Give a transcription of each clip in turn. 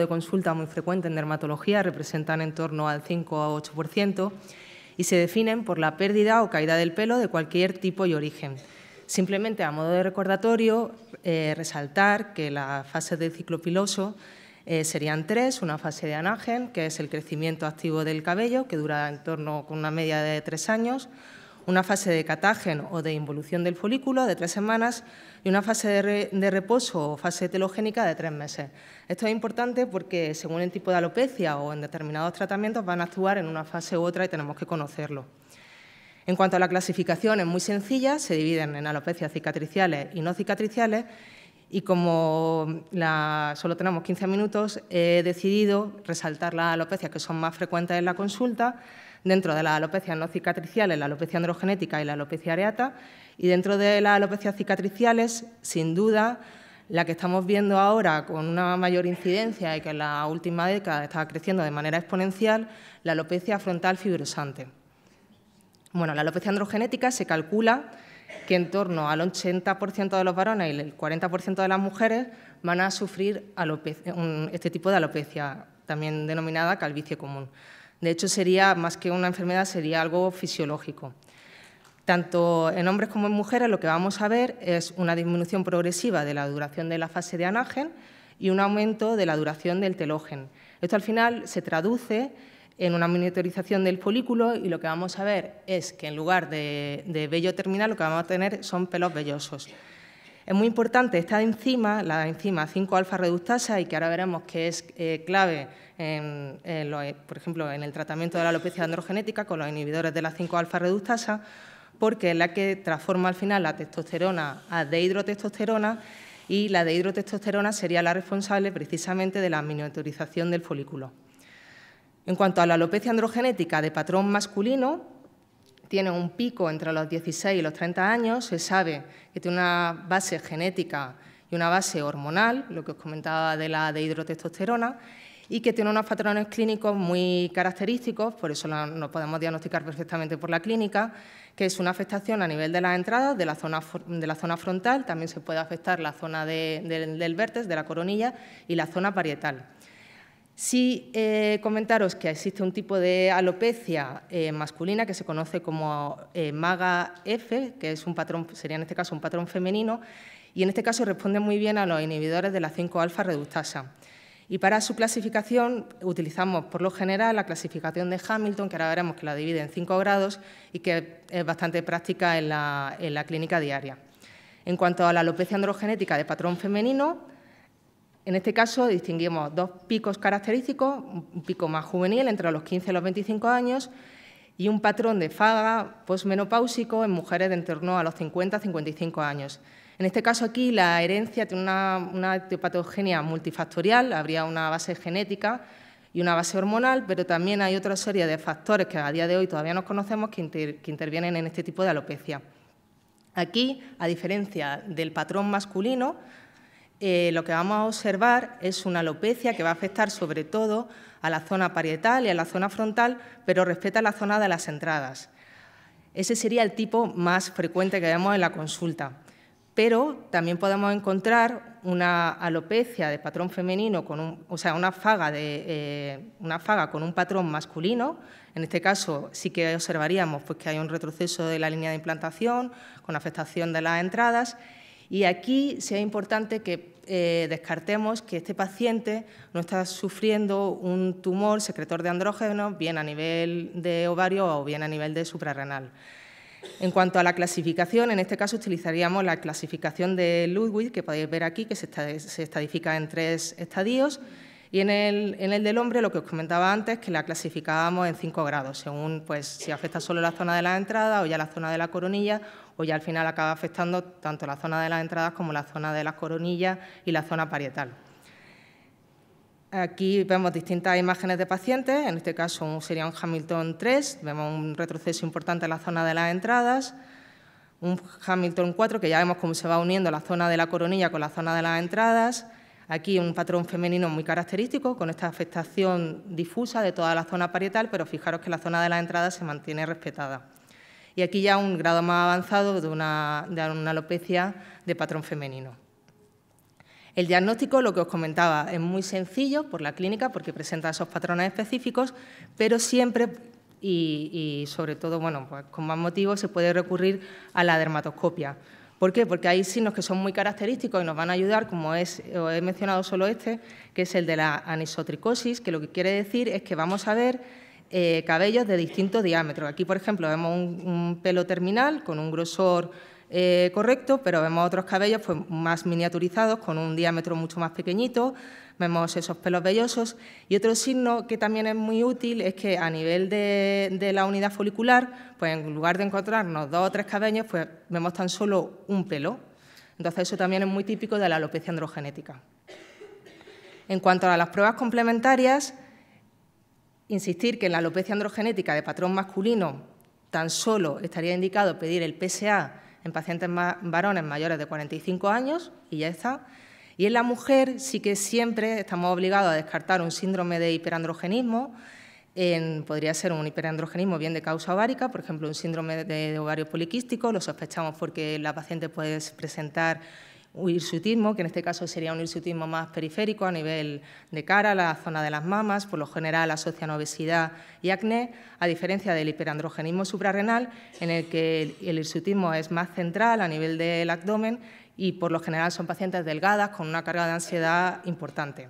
de consulta muy frecuente en dermatología, representan en torno al 5 a 8% y se definen por la pérdida o caída del pelo de cualquier tipo y origen. Simplemente a modo de recordatorio, eh, resaltar que las fases del ciclopiloso eh, serían tres, una fase de anagen, que es el crecimiento activo del cabello, que dura en torno con una media de tres años, una fase de catágeno o de involución del folículo de tres semanas y una fase de, reposo o fase telogénica de tres meses. Esto es importante porque según el tipo de alopecia o en determinados tratamientos van a actuar en una fase u otra y tenemos que conocerlo. En cuanto a la clasificación, es muy sencilla, se dividen en alopecias cicatriciales y no cicatriciales y como solo tenemos 15 minutos, he decidido resaltar las alopecias que son más frecuentes en la consulta dentro de la alopecia no cicatriciales, la alopecia androgenética y la alopecia areata. Y dentro de las alopecias cicatriciales, sin duda, la que estamos viendo ahora con una mayor incidencia y que en la última década está creciendo de manera exponencial, la alopecia frontal fibrosante. Bueno, la alopecia androgenética se calcula que en torno al 80% de los varones y el 40% de las mujeres van a sufrir este tipo de alopecia, también denominada calvicie común. De hecho, sería más que una enfermedad, sería algo fisiológico. Tanto en hombres como en mujeres lo que vamos a ver es una disminución progresiva de la duración de la fase de anagen y un aumento de la duración del telógeno. Esto al final se traduce en una monitorización del folículo y lo que vamos a ver es que en lugar de, de vello terminal lo que vamos a tener son pelos vellosos. Es muy importante esta enzima, la enzima 5-alfa reductasa, y que ahora veremos que es eh, clave, por ejemplo, en el tratamiento de la alopecia androgenética con los inhibidores de la 5-alfa reductasa, porque es la que transforma al final la testosterona a dehidrotestosterona y la dehidrotestosterona sería la responsable precisamente de la miniaturización del folículo. En cuanto a la alopecia androgenética de patrón masculino, tiene un pico entre los 16 y los 30 años, se sabe que tiene una base genética y una base hormonal, lo que os comentaba de la dehidrotestosterona, y que tiene unos patrones clínicos muy característicos, por eso nos podemos diagnosticar perfectamente por la clínica, que es una afectación a nivel de las entradas, de la zona, de la zona frontal, también se puede afectar la zona del vértice, de la coronilla y la zona parietal. Sí eh, comentaros que existe un tipo de alopecia eh, masculina que se conoce como eh, MAGA F, que es patrón, sería en este caso un patrón femenino, y en este caso responde muy bien a los inhibidores de la 5-alfa reductasa. Y para su clasificación utilizamos por lo general la clasificación de Hamilton, que ahora veremos que la divide en 5 grados y que es bastante práctica en la clínica diaria. En cuanto a la alopecia androgenética de patrón femenino, en este caso distinguimos dos picos característicos, un pico más juvenil entre los 15 y los 25 años y un patrón de faga posmenopáusico en mujeres de en a los 50-55 años. En este caso aquí la herencia tiene una, una multifactorial, habría una base genética y una base hormonal, pero también hay otra serie de factores que a día de hoy todavía no conocemos que intervienen en este tipo de alopecia. Aquí, a diferencia del patrón masculino, eh, lo que vamos a observar es una alopecia que va a afectar sobre todo a la zona parietal y a la zona frontal, pero respeta la zona de las entradas. Ese sería el tipo más frecuente que vemos en la consulta. Pero también podemos encontrar una alopecia de patrón femenino, con un, o sea, una faga, de, eh, una faga con un patrón masculino. En este caso sí que observaríamos pues, que hay un retroceso de la línea de implantación con afectación de las entradas. Y aquí sea importante que eh, descartemos que este paciente no está sufriendo un tumor secretor de andrógenos, bien a nivel de ovario o bien a nivel de suprarrenal. En cuanto a la clasificación, en este caso utilizaríamos la clasificación de Ludwig, que podéis ver aquí, que se, estadifica en tres estadios. Y en el, del hombre, lo que os comentaba antes, que la clasificábamos en cinco grados, según pues, si afecta solo la zona de las entradas o ya la zona de la coronilla, o ya al final acaba afectando tanto la zona de las entradas como la zona de la coronilla y la zona parietal. Aquí vemos distintas imágenes de pacientes, en este caso sería un Hamilton 3, vemos un retroceso importante en la zona de las entradas, un Hamilton 4 que ya vemos cómo se va uniendo la zona de la coronilla con la zona de las entradas, Aquí un patrón femenino muy característico, con esta afectación difusa de toda la zona parietal, pero fijaros que la zona de la entrada se mantiene respetada. Y aquí ya un grado más avanzado de una, de alopecia de patrón femenino. El diagnóstico, lo que os comentaba, es muy sencillo por la clínica porque presenta esos patrones específicos, pero siempre y, sobre todo, bueno, pues con más motivos se puede recurrir a la dermatoscopia. ¿Por qué? Porque hay signos que son muy característicos y nos van a ayudar, como es, os he mencionado solo este, que es el de la anisotricosis, que lo que quiere decir es que vamos a ver eh, cabellos de distintos diámetros. Aquí, por ejemplo, vemos un pelo terminal con un grosor eh, correcto, pero vemos otros cabellos pues, más miniaturizados, con un diámetro mucho más pequeñito, vemos esos pelos vellosos. Y otro signo que también es muy útil es que a nivel de, de la unidad folicular, pues en lugar de encontrarnos dos o tres cabellos, pues vemos tan solo un pelo. Entonces eso también es muy típico de la alopecia androgenética. En cuanto a las pruebas complementarias, insistir que en la alopecia androgenética de patrón masculino tan solo estaría indicado pedir el PSA en pacientes varones mayores de 45 años y ya está. Y en la mujer sí que siempre estamos obligados a descartar un síndrome de hiperandrogenismo. En, podría ser un hiperandrogenismo bien de causa ovárica, por ejemplo, un síndrome de, de ovario poliquístico. Lo sospechamos porque la paciente puede presentar hirsutismo, que en este caso sería un hirsutismo más periférico a nivel de cara, la zona de las mamas, por lo general asocian obesidad y acné, a diferencia del hiperandrogenismo suprarrenal, en el que el hirsutismo es más central a nivel del abdomen y por lo general son pacientes delgadas con una carga de ansiedad importante.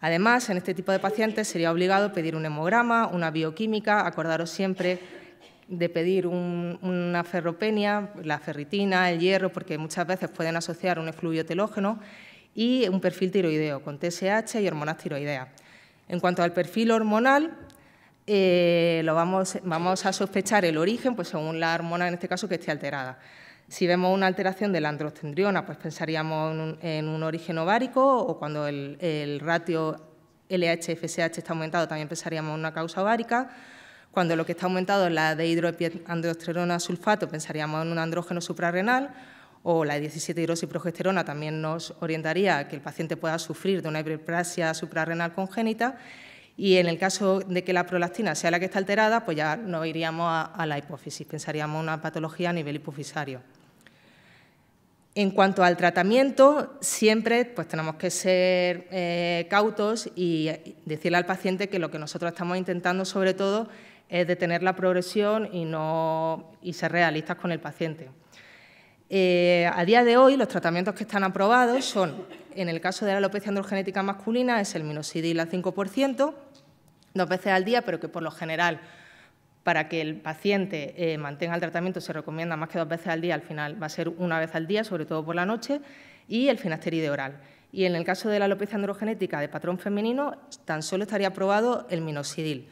Además, en este tipo de pacientes sería obligado pedir un hemograma, una bioquímica, acordaros siempre de pedir una ferropenia, la ferritina, el hierro, porque muchas veces pueden asociar un efluvio telógeno, y un perfil tiroideo con TSH y hormonas tiroideas. En cuanto al perfil hormonal, eh, vamos, a sospechar el origen, pues según la hormona en este caso que esté alterada. Si vemos una alteración de la androstendriona, pues pensaríamos en un, origen ovárico o cuando el, el ratio LH-FSH está aumentado también pensaríamos en una causa ovárica cuando lo que está aumentado es la de hidroepiandrosterona sulfato, pensaríamos en un andrógeno suprarrenal, o la de 17-hidroxiprogesterona también nos orientaría a que el paciente pueda sufrir de una hiperplasia suprarrenal congénita, y en el caso de que la prolactina sea la que está alterada, pues ya no iríamos a, la hipófisis, pensaríamos en una patología a nivel hipofisario. En cuanto al tratamiento, siempre pues, tenemos que ser eh, cautos y decirle al paciente que lo que nosotros estamos intentando, sobre todo, es detener la progresión y, y ser realistas con el paciente. Eh, a día de hoy, los tratamientos que están aprobados son, en el caso de la alopecia androgenética masculina, es el minoxidil al 5%, dos veces al día, pero que por lo general, para que el paciente eh, mantenga el tratamiento, se recomienda más que dos veces al día, al final va a ser una vez al día, sobre todo por la noche, y el finasteride oral. Y en el caso de la alopecia androgenética de patrón femenino, tan solo estaría aprobado el minoxidil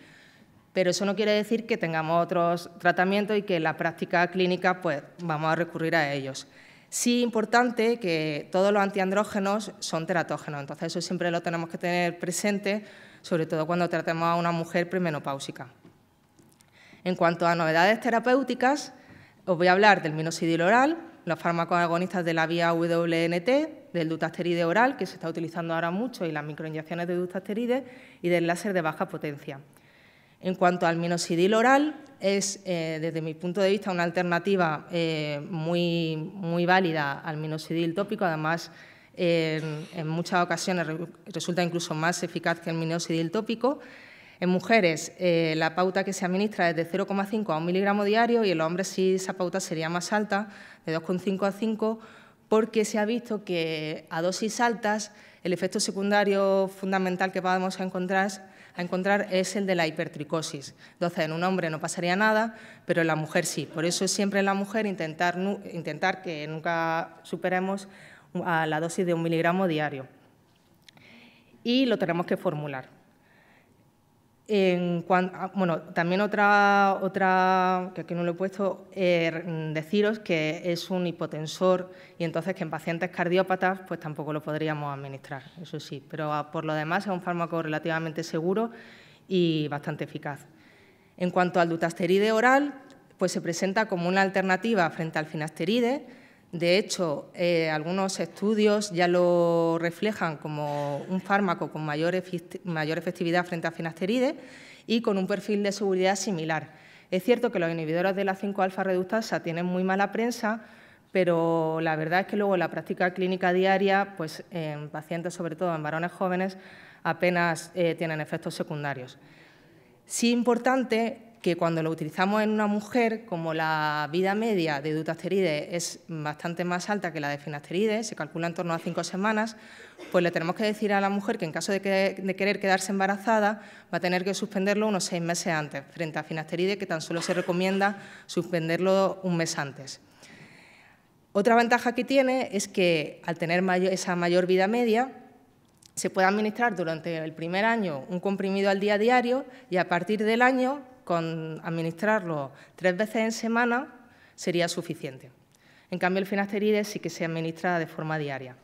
pero eso no quiere decir que tengamos otros tratamientos y que en la práctica clínica pues, vamos a recurrir a ellos. Sí, importante que todos los antiandrógenos son teratógenos, entonces eso siempre lo tenemos que tener presente, sobre todo cuando tratemos a una mujer premenopáusica. En cuanto a novedades terapéuticas, os voy a hablar del minoxidil oral, los fármacos agonistas de la vía WNT, del dutasteride oral, que se está utilizando ahora mucho, y las microinyecciones de dutasteride, y del láser de baja potencia. En cuanto al minoxidil oral, es, eh, desde mi punto de vista, una alternativa eh, muy, muy válida al minoxidil tópico. Además, en muchas ocasiones resulta incluso más eficaz que el minoxidil tópico. En mujeres, eh, la pauta que se administra es de 0,5 a 1 miligramo diario y en los hombres sí esa pauta sería más alta, de 2,5 a 5, porque se ha visto que a dosis altas el efecto secundario fundamental que vamos a encontrar, es el de la hipertricosis. Entonces, en un hombre no pasaría nada, pero en la mujer sí. Por eso siempre en la mujer intentar, intentar que nunca superemos a la dosis de un miligramo diario. Y lo tenemos que formular. En ah, bueno, también otra, otra que aquí no lo he puesto, eh, deciros que es un hipotensor y entonces que en pacientes cardiópatas pues tampoco lo podríamos administrar, eso sí, pero por lo demás es un fármaco relativamente seguro y bastante eficaz. En cuanto al dutasteride oral, pues se presenta como una alternativa frente al finasteride, de hecho, eh, algunos estudios ya lo reflejan como un fármaco con mayor, mayor efectividad frente a finasteride y con un perfil de seguridad similar. Es cierto que los inhibidores de la 5-alfa reductasa tienen muy mala prensa, pero la verdad es que luego la práctica clínica diaria, pues en pacientes, sobre todo en varones jóvenes, apenas eh, tienen efectos secundarios. Sí importante que cuando lo utilizamos en una mujer, como la vida media de dutasteride es bastante más alta que la de finasteride, se calcula en torno a cinco semanas, pues le tenemos que decir a la mujer que en caso de, querer quedarse embarazada va a tener que suspenderlo unos seis meses antes, frente a finasteride que tan solo se recomienda suspenderlo un mes antes. Otra ventaja que tiene es que al tener esa mayor vida media, se puede administrar durante el primer año un comprimido al día diario y a partir del año con administrarlo tres veces en semana sería suficiente. En cambio, el finasteride sí que se administra de forma diaria.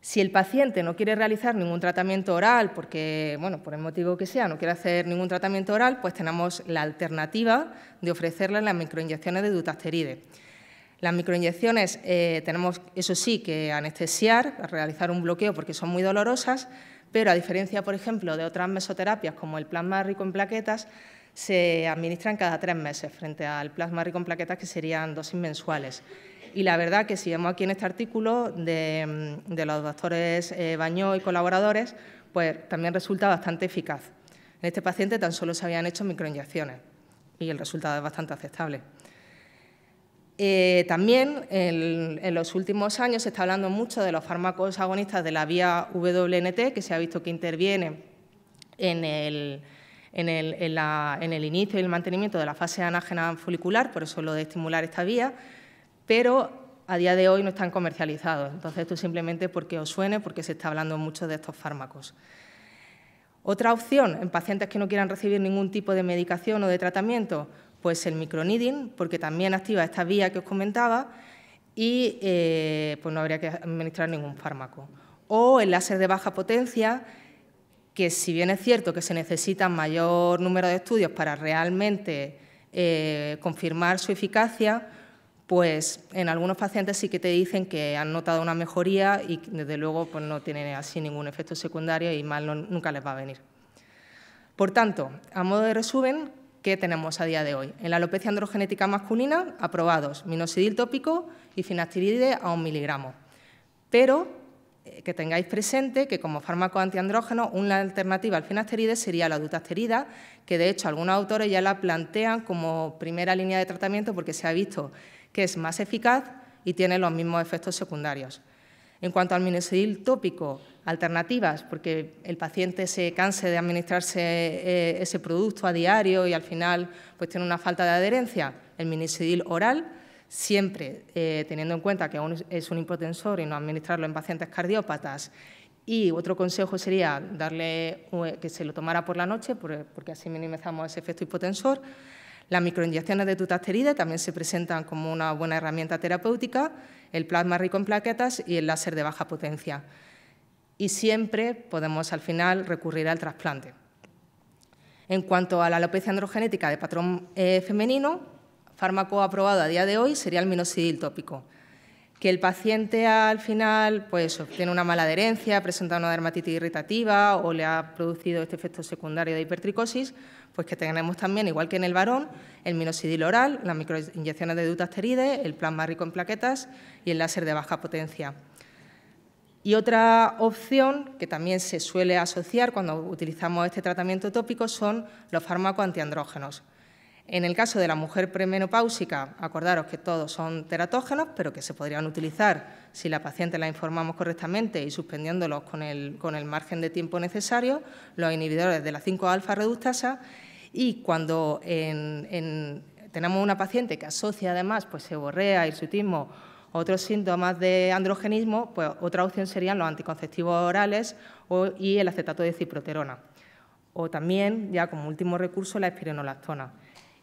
Si el paciente no quiere realizar ningún tratamiento oral, porque, bueno, por el motivo que sea, no quiere hacer ningún tratamiento oral, pues tenemos la alternativa de ofrecerle las microinyecciones de dutasteride. Las microinyecciones eh, tenemos, eso sí, que anestesiar, realizar un bloqueo porque son muy dolorosas, pero a diferencia, por ejemplo, de otras mesoterapias como el plasma rico en plaquetas, se administran cada tres meses frente al plasma rico en plaquetas que serían dosis mensuales. Y la verdad que si vemos aquí en este artículo de, mm, los doctores Baño eh, Bañó y colaboradores, pues también resulta bastante eficaz. En este paciente tan solo se habían hecho microinyecciones y el resultado es bastante aceptable. Eh, también en, los últimos años se está hablando mucho de los fármacos agonistas de la vía WNT, que se ha visto que interviene en el, el inicio y el mantenimiento de la fase anágena folicular, por eso lo de estimular esta vía, pero a día de hoy no están comercializados. Entonces, esto simplemente porque os suene, porque se está hablando mucho de estos fármacos. Otra opción en pacientes que no quieran recibir ningún tipo de medicación o de tratamiento, pues el microneeding, porque también activa esta vía que os comentaba y eh, pues no habría que administrar ningún fármaco. O el láser de baja potencia, que si bien es cierto que se necesitan mayor número de estudios para realmente eh, confirmar su eficacia, pues en algunos pacientes sí que te dicen que han notado una mejoría y desde luego pues no tienen así ningún efecto secundario y mal nunca les va a venir. Por tanto, a modo de resumen, que tenemos a día de hoy. En la alopecia androgenética masculina, aprobados minoxidil tópico y finasteride a un miligramo. Pero eh, que tengáis presente que como fármaco antiandrógeno, una alternativa al finasteride sería la dutasterida, que de hecho algunos autores ya la plantean como primera línea de tratamiento porque se ha visto que es más eficaz y tiene los mismos efectos secundarios. En cuanto al minoxidil tópico, alternativas, porque el paciente se canse de administrarse eh, ese producto a diario y al final pues tiene una falta de adherencia, el minoxidil oral, siempre eh, teniendo en cuenta que aún es un hipotensor y no administrarlo en pacientes cardiópatas. Y otro consejo sería darle eh, que se lo tomara por la noche, porque así minimizamos ese efecto hipotensor. Las microinyecciones de tutasteride también se presentan como una buena herramienta terapéutica, el plasma rico en plaquetas y el láser de baja potencia. Y siempre podemos al final recurrir al trasplante. En cuanto a la alopecia androgenética de patrón eh, femenino, fármaco aprobado a día de hoy sería el minoxidil tópico. Que el paciente al final pues, obtiene una mala adherencia, presenta una dermatitis irritativa o le ha producido este efecto secundario de hipertricosis, pues que tenemos también, igual que en el varón, el minoxidil oral, las microinyecciones de dutasteride, el plasma rico en plaquetas y el láser de baja potencia. Y otra opción que también se suele asociar cuando utilizamos este tratamiento tópico son los fármacos antiandrógenos. En el caso de la mujer premenopáusica, acordaros que todos son teratógenos, pero que se podrían utilizar si la paciente la informamos correctamente y suspendiéndolos con el, margen de tiempo necesario, los inhibidores de la 5-alfa reductasa. Y cuando tenemos una paciente que asocia además pues, seborrea, hirsutismo, otros síntomas de androgenismo, pues otra opción serían los anticonceptivos orales y el acetato de ciproterona. O también, ya como último recurso, la espironolactona.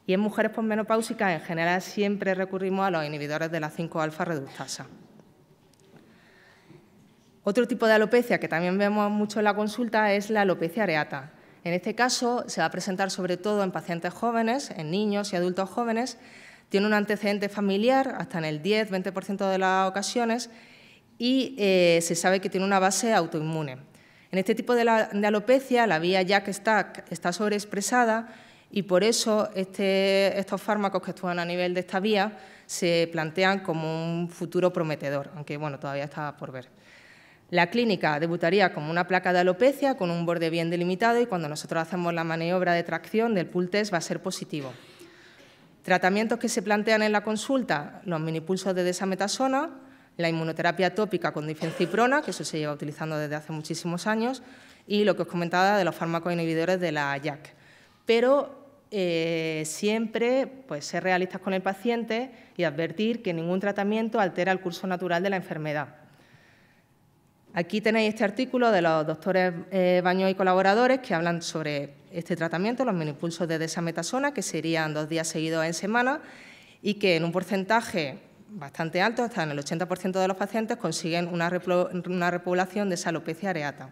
Y en mujeres posmenopáusicas, en general, siempre recurrimos a los inhibidores de la 5-alfa reductasa. Otro tipo de alopecia que también vemos mucho en la consulta es la alopecia areata. En este caso, se va a presentar sobre todo en pacientes jóvenes, en niños y adultos jóvenes. Tiene un antecedente familiar hasta en el 10-20% de las ocasiones y eh, se sabe que tiene una base autoinmune. En este tipo de, alopecia, la vía jak que está sobreexpresada, y por eso este, estos fármacos que actúan a nivel de esta vía se plantean como un futuro prometedor, aunque bueno, todavía está por ver. La clínica debutaría como una placa de alopecia con un borde bien delimitado y cuando nosotros hacemos la maniobra de tracción del pull test va a ser positivo. Tratamientos que se plantean en la consulta, los minipulsos de desametasona, la inmunoterapia tópica con difenciprona, que eso se lleva utilizando desde hace muchísimos años, y lo que os comentaba de los fármacos inhibidores de la Jak Pero eh, siempre pues, ser realistas con el paciente y advertir que ningún tratamiento altera el curso natural de la enfermedad. Aquí tenéis este artículo de los doctores eh, Baño y colaboradores que hablan sobre este tratamiento, los minipulsos de desametasona, que serían dos días seguidos en semana y que en un porcentaje bastante alto, hasta en el 80% de los pacientes, consiguen una, repoblación de esa alopecia areata.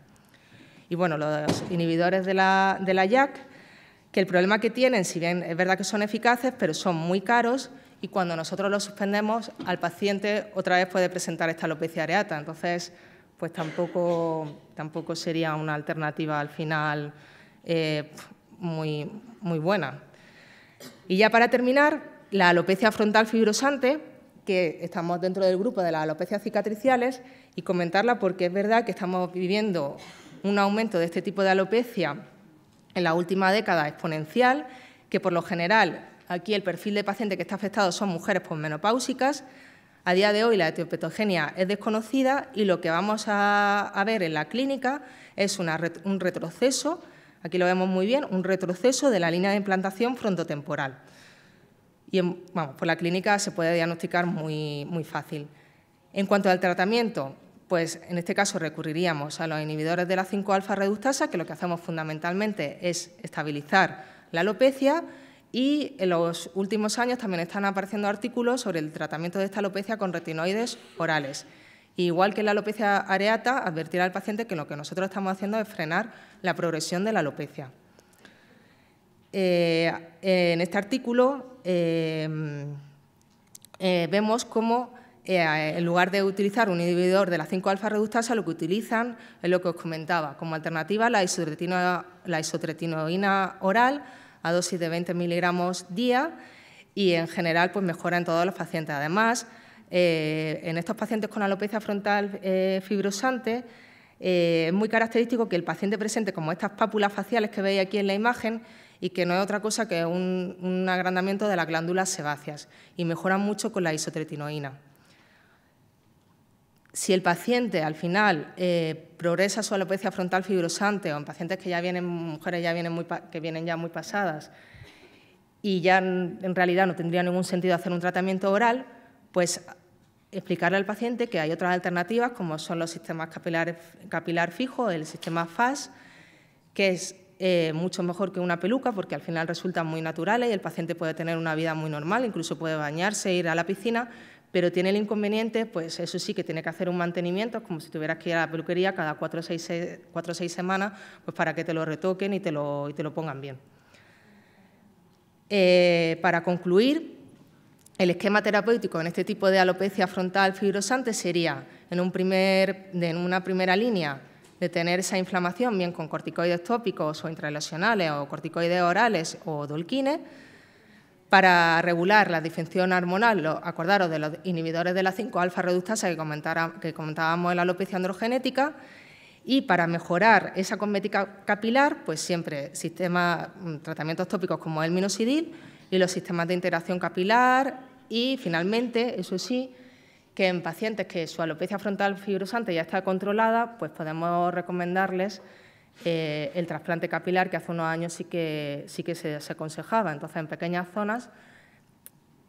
Y bueno, los inhibidores de la, de que el problema que tienen, si bien es verdad que son eficaces, pero son muy caros y cuando nosotros los suspendemos, al paciente otra vez puede presentar esta alopecia areata. Entonces, pues tampoco, tampoco sería una alternativa al final eh, muy, muy buena. Y ya para terminar, la alopecia frontal fibrosante, que estamos dentro del grupo de las alopecias cicatriciales, y comentarla porque es verdad que estamos viviendo un aumento de este tipo de alopecia en la última década exponencial, que por lo general aquí el perfil de paciente que está afectado son mujeres posmenopáusicas. A día de hoy la etiopetogenia es desconocida y lo que vamos a, ver en la clínica es un retroceso, aquí lo vemos muy bien, un retroceso de la línea de implantación frontotemporal. Y vamos, por la clínica se puede diagnosticar muy fácil. En cuanto al tratamiento, pues en este caso recurriríamos a los inhibidores de la 5-alfa reductasa, que lo que hacemos fundamentalmente es estabilizar la alopecia y en los últimos años también están apareciendo artículos sobre el tratamiento de esta alopecia con retinoides orales. igual que en la alopecia areata, advertir al paciente que lo que nosotros estamos haciendo es frenar la progresión de la alopecia. Eh, en este artículo eh, eh, vemos cómo eh, en lugar de utilizar un inhibidor de la 5-alfa-reductasa, lo que utilizan es lo que os comentaba, como alternativa la, isotretinoína oral a dosis de 20 miligramos día y en general pues mejora en todos los pacientes. Además, eh, en estos pacientes con alopecia frontal eh, fibrosante es muy característico que el paciente presente como estas pápulas faciales que veis aquí en la imagen y que no es otra cosa que un, un agrandamiento de las glándulas sebáceas y mejoran mucho con la isotretinoína. Si el paciente al final eh, progresa su alopecia frontal fibrosante o en pacientes que ya vienen, mujeres ya vienen que vienen ya muy pasadas y ya en realidad no tendría ningún sentido hacer un tratamiento oral, pues explicarle al paciente que hay otras alternativas como son los sistemas capilar, capilar fijo, el sistema FAS, que es eh, mucho mejor que una peluca porque al final resultan muy naturales y el paciente puede tener una vida muy normal, incluso puede bañarse, ir a la piscina, pero tiene el inconveniente, pues eso sí que tiene que hacer un mantenimiento, como si tuvieras que ir a la peluquería cada cuatro o seis, semanas, pues para que te lo retoquen y te lo, pongan bien. Eh, para concluir, el esquema terapéutico en este tipo de alopecia frontal fibrosante sería, en, un primer, en una primera línea, detener esa inflamación bien con corticoides tópicos o intralesionales o corticoides orales o dolquines, para regular la disfunción hormonal, acordaros de los inhibidores de la 5-alfa reductasa que, que comentábamos en la alopecia androgenética, y para mejorar esa cosmética capilar, pues siempre sistemas, mm, tratamientos tópicos como el minoxidil y los sistemas de interacción capilar y finalmente, eso sí, que en pacientes que su alopecia frontal fibrosante ya está controlada, pues podemos recomendarles eh, el trasplante capilar, que hace unos años sí que, sí que se aconsejaba. Entonces, en pequeñas zonas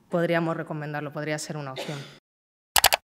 podríamos recomendarlo, podría ser una opción.